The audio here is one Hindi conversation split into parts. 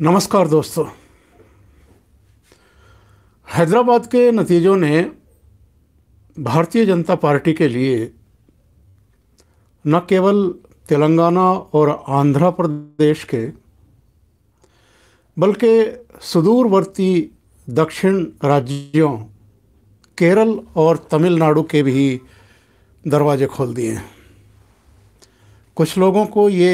नमस्कार दोस्तों हैदराबाद के नतीजों ने भारतीय जनता पार्टी के लिए न केवल तेलंगाना और आंध्र प्रदेश के बल्कि सुदूरवर्ती दक्षिण राज्यों केरल और तमिलनाडु के भी दरवाजे खोल दिए हैं कुछ लोगों को ये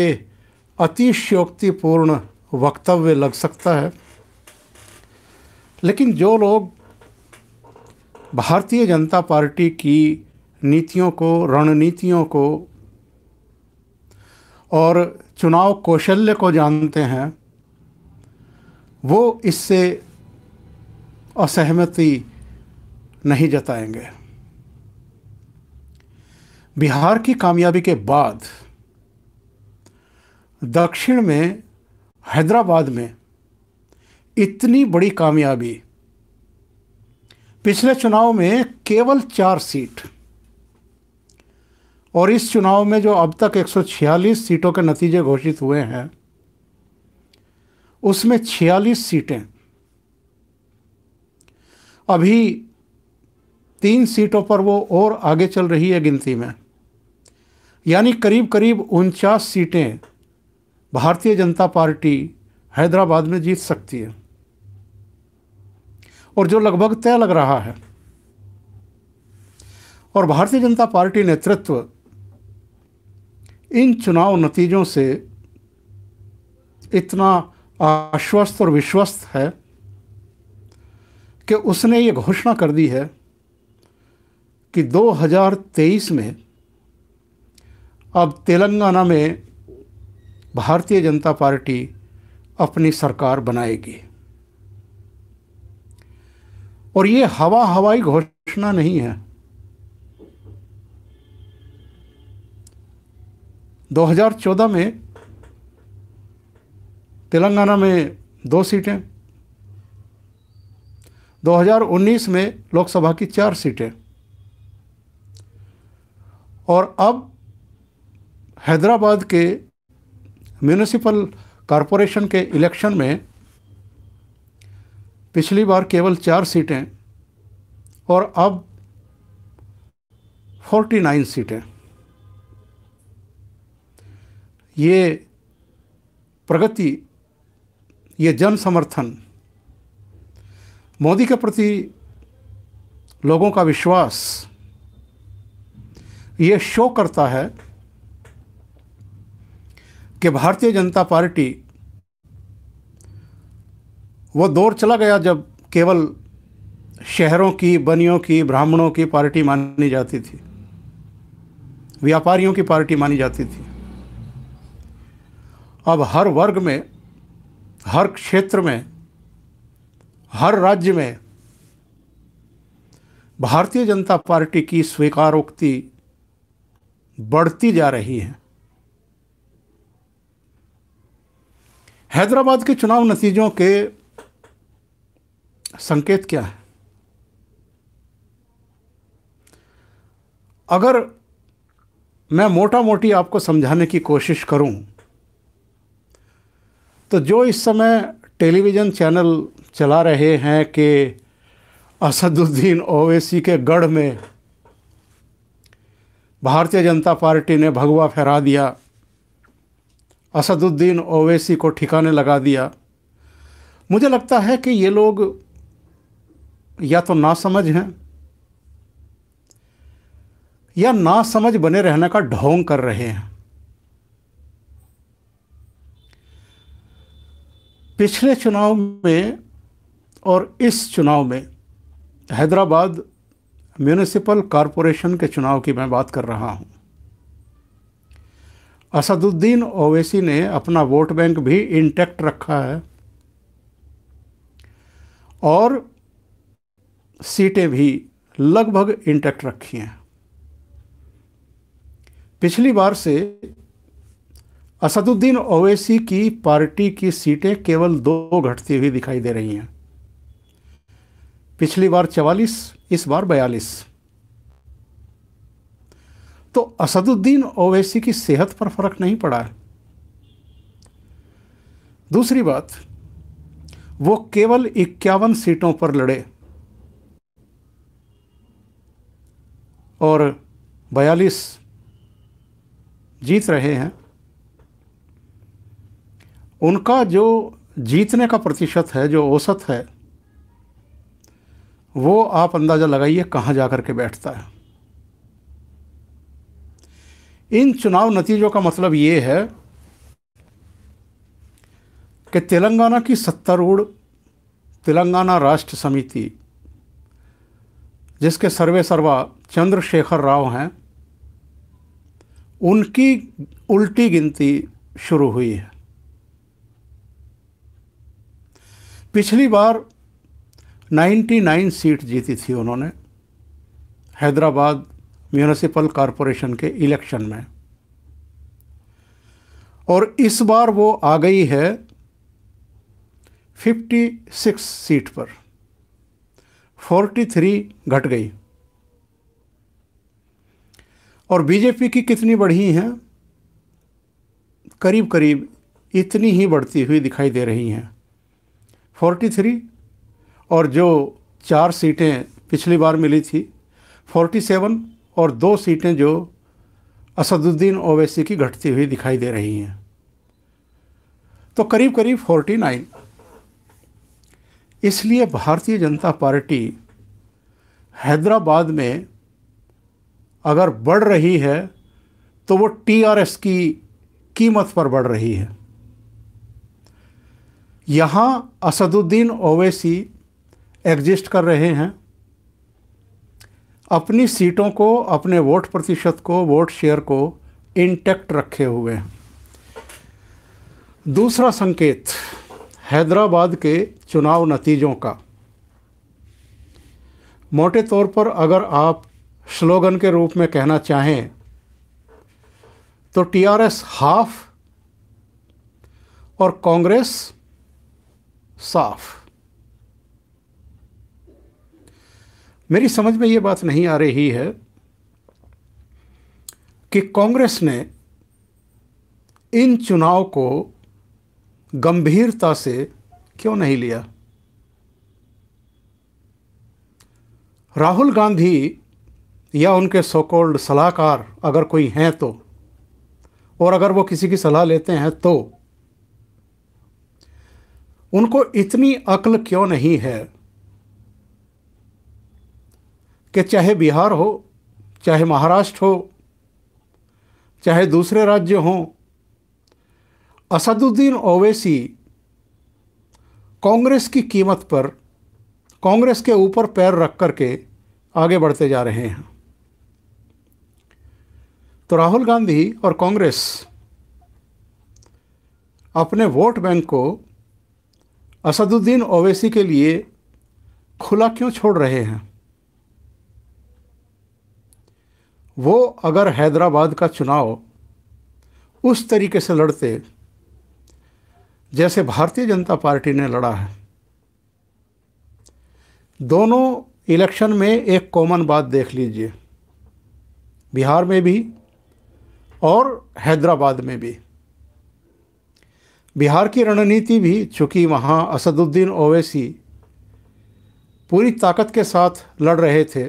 अतिशयोक्तिपूर्ण वक्तव्य लग सकता है लेकिन जो लोग भारतीय जनता पार्टी की नीतियों को रणनीतियों को और चुनाव कौशल्य को जानते हैं वो इससे असहमति नहीं जताएंगे बिहार की कामयाबी के बाद दक्षिण में हैदराबाद में इतनी बड़ी कामयाबी पिछले चुनाव में केवल चार सीट और इस चुनाव में जो अब तक 146 सीटों के नतीजे घोषित हुए हैं उसमें 46 सीटें अभी तीन सीटों पर वो और आगे चल रही है गिनती में यानी करीब करीब उनचास सीटें भारतीय जनता पार्टी हैदराबाद में जीत सकती है और जो लगभग तय लग रहा है और भारतीय जनता पार्टी नेतृत्व इन चुनाव नतीजों से इतना आश्वस्त और विश्वस्त है कि उसने ये घोषणा कर दी है कि 2023 में अब तेलंगाना में भारतीय जनता पार्टी अपनी सरकार बनाएगी और ये हवा हवाई घोषणा नहीं है 2014 में तेलंगाना में दो सीटें 2019 में लोकसभा की चार सीटें और अब हैदराबाद के म्यूनिसिपल कॉरपोरेशन के इलेक्शन में पिछली बार केवल चार सीटें और अब 49 सीटें ये प्रगति ये जन समर्थन मोदी के प्रति लोगों का विश्वास ये शो करता है कि भारतीय जनता पार्टी वो दौर चला गया जब केवल शहरों की बनियों की ब्राह्मणों की पार्टी मानी जाती थी व्यापारियों की पार्टी मानी जाती थी अब हर वर्ग में हर क्षेत्र में हर राज्य में भारतीय जनता पार्टी की स्वीकारोक्ति बढ़ती जा रही है हैदराबाद के चुनाव नतीजों के संकेत क्या है अगर मैं मोटा मोटी आपको समझाने की कोशिश करूं तो जो इस समय टेलीविज़न चैनल चला रहे हैं कि असदुद्दीन ओवैसी के गढ़ में भारतीय जनता पार्टी ने भगवा फहरा दिया असदुद्दीन ओवैसी को ठिकाने लगा दिया मुझे लगता है कि ये लोग या तो नासमझ हैं या नासमझ बने रहने का ढोंग कर रहे हैं पिछले चुनाव में और इस चुनाव में हैदराबाद म्यूनिसिपल कॉरपोरेशन के चुनाव की मैं बात कर रहा हूँ असदुद्दीन ओवैसी ने अपना वोट बैंक भी इंटैक्ट रखा है और सीटें भी लगभग इंटैक्ट रखी हैं पिछली बार से असदुद्दीन ओवैसी की पार्टी की सीटें केवल दो घटती हुई दिखाई दे रही हैं पिछली बार चवालीस इस बार बयालीस तो असदुद्दीन ओवैसी की सेहत पर फर्क नहीं पड़ा है दूसरी बात वो केवल इक्यावन सीटों पर लड़े और बयालीस जीत रहे हैं उनका जो जीतने का प्रतिशत है जो औसत है वो आप अंदाज़ा लगाइए कहाँ जा कर के बैठता है इन चुनाव नतीजों का मतलब ये है कि तेलंगाना की सत्तारूढ़ तेलंगाना राष्ट्र समिति जिसके सर्वे सर्वा चंद्रशेखर राव हैं उनकी उल्टी गिनती शुरू हुई है पिछली बार 99 सीट जीती थी उन्होंने हैदराबाद म्यूनिसिपल कॉरपोरेशन के इलेक्शन में और इस बार वो आ गई है 56 सीट पर 43 घट गई और बीजेपी की कितनी बढ़ी हैं करीब करीब इतनी ही बढ़ती हुई दिखाई दे रही हैं 43 और जो चार सीटें पिछली बार मिली थी 47 और दो सीटें जो असदुद्दीन ओवैसी की घटती हुई दिखाई दे रही हैं तो करीब करीब 49 इसलिए भारतीय जनता पार्टी हैदराबाद में अगर बढ़ रही है तो वो टीआरएस की कीमत पर बढ़ रही है यहाँ असदुद्दीन ओवैसी एग्जिस्ट कर रहे हैं अपनी सीटों को अपने वोट प्रतिशत को वोट शेयर को इंटेक्ट रखे हुए हैं दूसरा संकेत हैदराबाद के चुनाव नतीजों का मोटे तौर पर अगर आप स्लोगन के रूप में कहना चाहें तो टीआरएस हाफ और कांग्रेस साफ़ मेरी समझ में ये बात नहीं आ रही है कि कांग्रेस ने इन चुनाव को गंभीरता से क्यों नहीं लिया राहुल गांधी या उनके सोकोल्ड सलाहकार अगर कोई हैं तो और अगर वो किसी की सलाह लेते हैं तो उनको इतनी अक्ल क्यों नहीं है कि चाहे बिहार हो चाहे महाराष्ट्र हो चाहे दूसरे राज्य हों असदुद्दीन ओवैसी कांग्रेस की कीमत पर कांग्रेस के ऊपर पैर रख कर के आगे बढ़ते जा रहे हैं तो राहुल गांधी और कांग्रेस अपने वोट बैंक को असदुद्दीन ओवैसी के लिए खुला क्यों छोड़ रहे हैं वो अगर हैदराबाद का चुनाव उस तरीके से लड़ते जैसे भारतीय जनता पार्टी ने लड़ा है दोनों इलेक्शन में एक कॉमन बात देख लीजिए बिहार में भी और हैदराबाद में भी बिहार की रणनीति भी चूँकि वहाँ असदुद्दीन ओवैसी पूरी ताकत के साथ लड़ रहे थे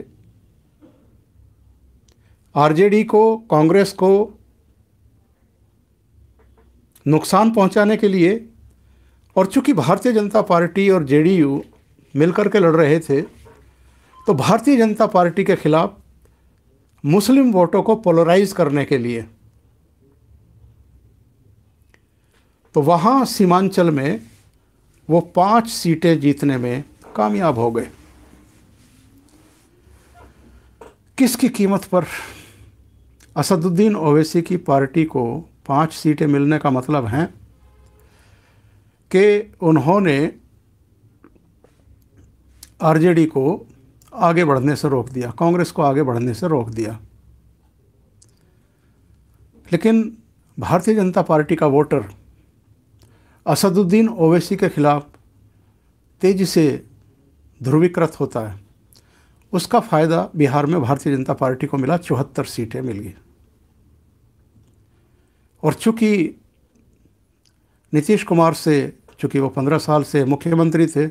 आरजेडी को कांग्रेस को नुकसान पहुंचाने के लिए और चूंकि भारतीय जनता पार्टी और जेडीयू मिलकर के लड़ रहे थे तो भारतीय जनता पार्टी के खिलाफ मुस्लिम वोटों को पोलराइज करने के लिए तो वहाँ सीमांचल में वो पांच सीटें जीतने में कामयाब हो गए किसकी कीमत पर असदुद्दीन ओवैसी की पार्टी को पांच सीटें मिलने का मतलब है कि उन्होंने आरजेडी को आगे बढ़ने से रोक दिया कांग्रेस को आगे बढ़ने से रोक दिया लेकिन भारतीय जनता पार्टी का वोटर असदुद्दीन ओवैसी के खिलाफ तेज़ी से ध्रुवीकृत होता है उसका फ़ायदा बिहार में भारतीय जनता पार्टी को मिला चौहत्तर सीटें मिल गई और चूँकि नीतीश कुमार से चूँकि वो पंद्रह साल से मुख्यमंत्री थे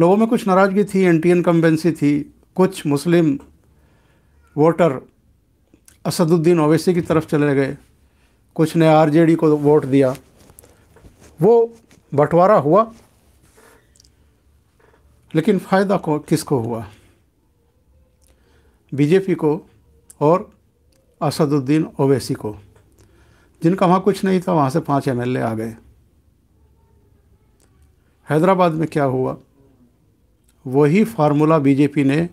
लोगों में कुछ नाराज़गी थी एंटी इनकम्बेंसी थी कुछ मुस्लिम वोटर असदुद्दीन ओवैसी की तरफ चले गए कुछ ने आरजेडी को वोट दिया वो बंटवारा हुआ लेकिन फ़ायदा को किसको हुआ बीजेपी को और असदुद्दीन ओवैसी को जिनका वहाँ कुछ नहीं था वहाँ से पांच एमएलए आ गए हैदराबाद में क्या हुआ वही फार्मूला बीजेपी ने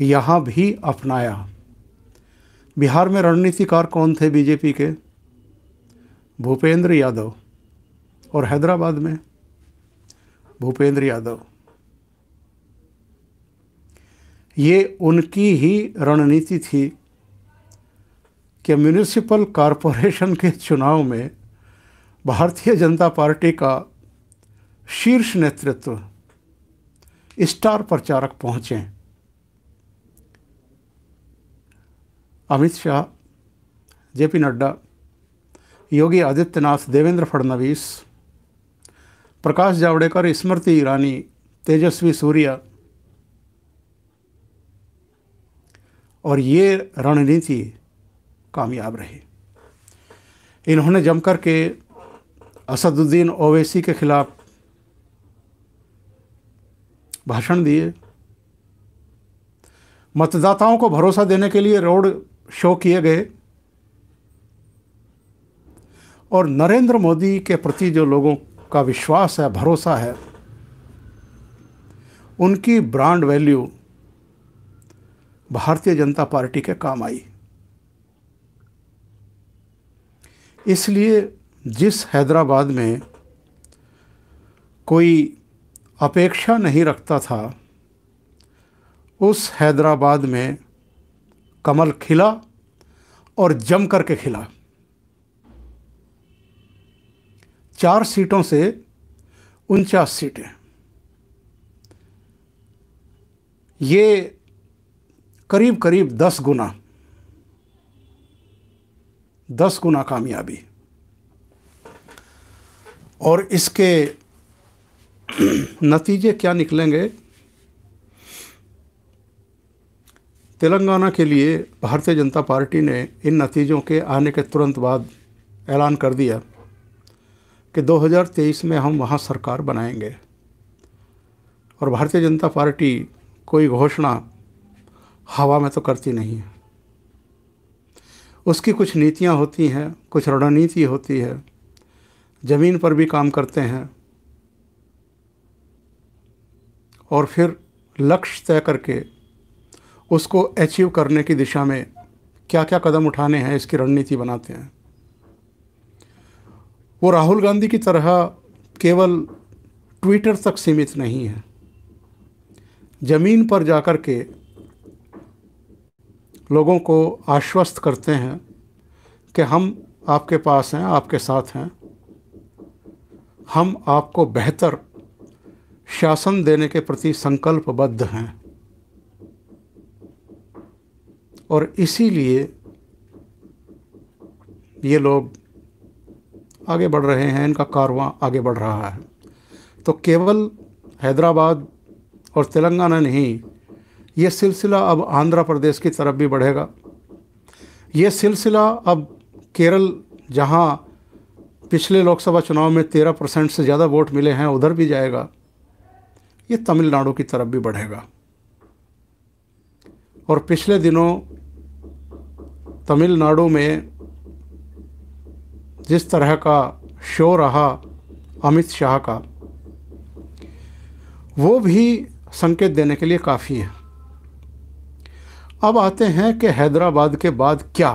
यहाँ भी अपनाया बिहार में रणनीतिकार कौन थे बीजेपी के भूपेंद्र यादव और हैदराबाद में भूपेंद्र यादव ये उनकी ही रणनीति थी कि म्यूनिसिपल कॉरपोरेशन के चुनाव में भारतीय जनता पार्टी का शीर्ष नेतृत्व स्टार प्रचारक पहुँचे अमित शाह जे पी नड्डा योगी आदित्यनाथ देवेंद्र फडणवीस प्रकाश जावड़ेकर स्मृति ईरानी तेजस्वी सूर्या और ये रणनीति कामयाब रहे इन्होंने जमकर के असदुद्दीन ओवैसी के खिलाफ भाषण दिए मतदाताओं को भरोसा देने के लिए रोड शो किए गए और नरेंद्र मोदी के प्रति जो लोगों का विश्वास है भरोसा है उनकी ब्रांड वैल्यू भारतीय जनता पार्टी के काम आई इसलिए जिस हैदराबाद में कोई अपेक्षा नहीं रखता था उस हैदराबाद में कमल खिला और जम करके के खिला चार सीटों से उनचास सीटें ये करीब करीब दस गुना दस गुना कामयाबी और इसके नतीजे क्या निकलेंगे तेलंगाना के लिए भारतीय जनता पार्टी ने इन नतीजों के आने के तुरंत बाद ऐलान कर दिया कि 2023 में हम वहाँ सरकार बनाएंगे और भारतीय जनता पार्टी कोई घोषणा हवा में तो करती नहीं है उसकी कुछ नीतियाँ होती हैं कुछ रणनीति होती है ज़मीन पर भी काम करते हैं और फिर लक्ष्य तय करके उसको अचीव करने की दिशा में क्या क्या कदम उठाने हैं इसकी रणनीति बनाते हैं वो राहुल गांधी की तरह केवल ट्विटर तक सीमित नहीं है ज़मीन पर जाकर के लोगों को आश्वस्त करते हैं कि हम आपके पास हैं आपके साथ हैं हम आपको बेहतर शासन देने के प्रति संकल्पबद्ध हैं और इसीलिए ये लोग आगे बढ़ रहे हैं इनका कारवा आगे बढ़ रहा है तो केवल हैदराबाद और तेलंगाना नहीं ये सिलसिला अब आंध्र प्रदेश की तरफ भी बढ़ेगा ये सिलसिला अब केरल जहाँ पिछले लोकसभा चुनाव में तेरह परसेंट से ज़्यादा वोट मिले हैं उधर भी जाएगा ये तमिलनाडु की तरफ भी बढ़ेगा और पिछले दिनों तमिलनाडु में जिस तरह का शो रहा अमित शाह का वो भी संकेत देने के लिए काफ़ी है अब आते हैं कि हैदराबाद के बाद क्या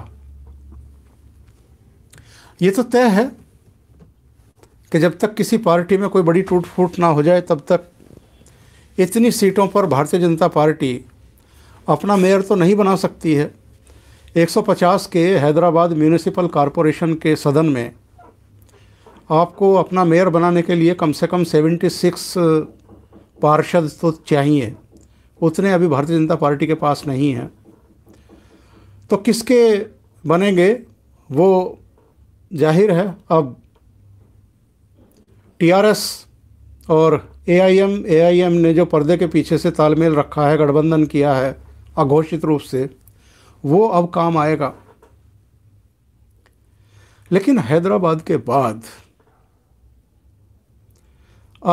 ये तो तय है कि जब तक किसी पार्टी में कोई बड़ी टूट फूट ना हो जाए तब तक इतनी सीटों पर भारतीय जनता पार्टी अपना मेयर तो नहीं बना सकती है 150 के हैदराबाद म्यूनिसिपल कॉरपोरेशन के सदन में आपको अपना मेयर बनाने के लिए कम से कम 76 पार्षद तो चाहिए उतने अभी भारतीय जनता पार्टी के पास नहीं हैं तो किसके बनेंगे वो जाहिर है अब टीआरएस और एआईएम एआईएम ने जो पर्दे के पीछे से तालमेल रखा है गठबंधन किया है अघोषित रूप से वो अब काम आएगा लेकिन हैदराबाद के बाद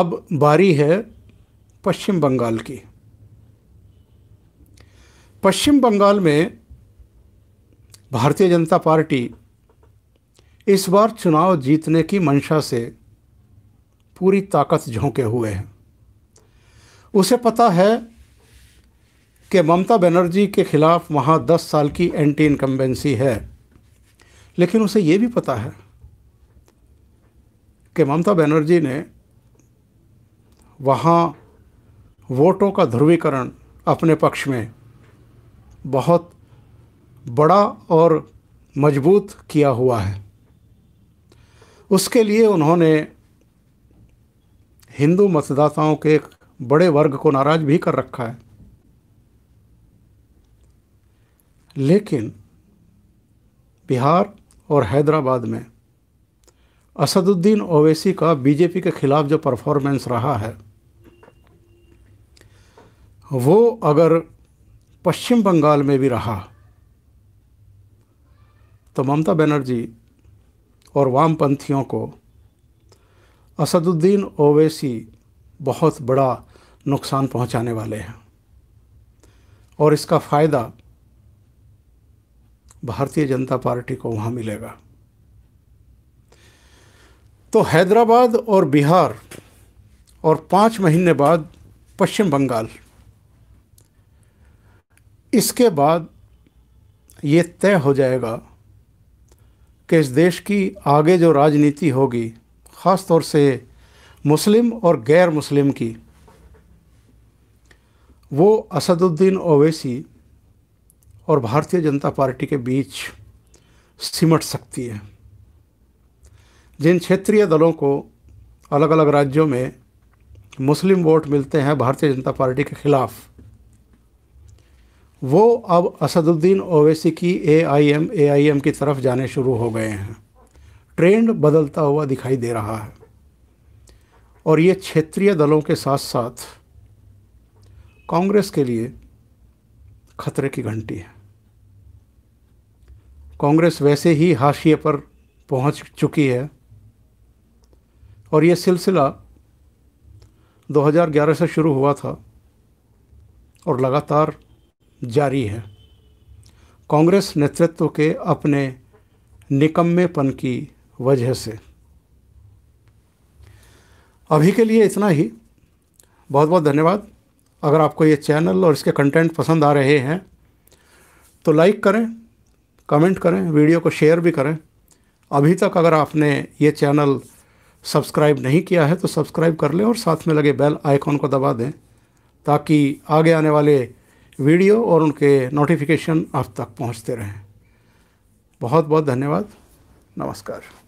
अब बारी है पश्चिम बंगाल की पश्चिम बंगाल में भारतीय जनता पार्टी इस बार चुनाव जीतने की मंशा से पूरी ताकत झोंके हुए हैं उसे पता है कि ममता बनर्जी के खिलाफ वहाँ दस साल की एंटी इनकम्बेंसी है लेकिन उसे ये भी पता है कि ममता बनर्जी ने वहाँ वोटों का ध्रुवीकरण अपने पक्ष में बहुत बड़ा और मजबूत किया हुआ है उसके लिए उन्होंने हिंदू मतदाताओं के एक बड़े वर्ग को नाराज भी कर रखा है लेकिन बिहार और हैदराबाद में असदुद्दीन ओवैसी का बीजेपी के खिलाफ जो परफॉर्मेंस रहा है वो अगर पश्चिम बंगाल में भी रहा तो ममता बनर्जी और वामपंथियों को असदुद्दीन ओवैसी बहुत बड़ा नुकसान पहुंचाने वाले हैं और इसका फ़ायदा भारतीय जनता पार्टी को वहाँ मिलेगा तो हैदराबाद और बिहार और पाँच महीने बाद पश्चिम बंगाल इसके बाद ये तय हो जाएगा कि इस देश की आगे जो राजनीति होगी ख़ास तौर से मुस्लिम और गैर मुस्लिम की वो असदुद्दीन ओवैसी और भारतीय जनता पार्टी के बीच सिमट सकती है जिन क्षेत्रीय दलों को अलग अलग राज्यों में मुस्लिम वोट मिलते हैं भारतीय जनता पार्टी के खिलाफ़ वो अब असदुद्दीन ओवैसी की एआईएम एआईएम की तरफ जाने शुरू हो गए हैं ट्रेंड बदलता हुआ दिखाई दे रहा है और ये क्षेत्रीय दलों के साथ साथ कांग्रेस के लिए खतरे की घंटी है कांग्रेस वैसे ही हाशिए पर पहुंच चुकी है और ये सिलसिला 2011 से शुरू हुआ था और लगातार जारी है कांग्रेस नेतृत्व के अपने निकम्मेपन की वजह से अभी के लिए इतना ही बहुत बहुत धन्यवाद अगर आपको ये चैनल और इसके कंटेंट पसंद आ रहे हैं तो लाइक करें कमेंट करें वीडियो को शेयर भी करें अभी तक अगर आपने ये चैनल सब्सक्राइब नहीं किया है तो सब्सक्राइब कर लें और साथ में लगे बेल आइकॉन को दबा दें ताकि आगे आने वाले वीडियो और उनके नोटिफिकेशन आप तक पहुंचते रहें बहुत बहुत धन्यवाद नमस्कार